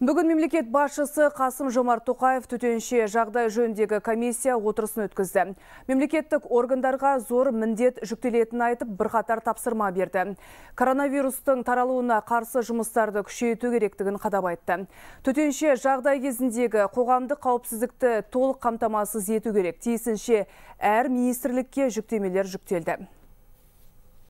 Бүгін мемлекет башысы Қасым Жомарт Тоқаев төтенше жағдай жөндегі комиссия отырысын өткізді. Мемлекеттік органдарға зор міндет жүктелетін айтып бірқатар тапсырма берді. Коронавирустың таралуына қарсы жұмыстарды күшейту керектігін қадап айтты. Төтенше жағдай кезіндегі қоғамдық қауіпсіздікті толық қамтамасыз ету керек. тейсінше әр министрлікке жүктемелер жүктелді.